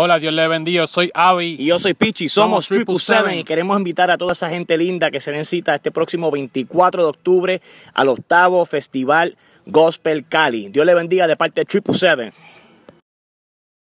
Hola, Dios le bendiga. soy Avi. Y yo soy Pichi. Somos, Somos Triple Seven y queremos invitar a toda esa gente linda que se den cita este próximo 24 de octubre al octavo Festival Gospel Cali. Dios le bendiga de parte de Triple Seven.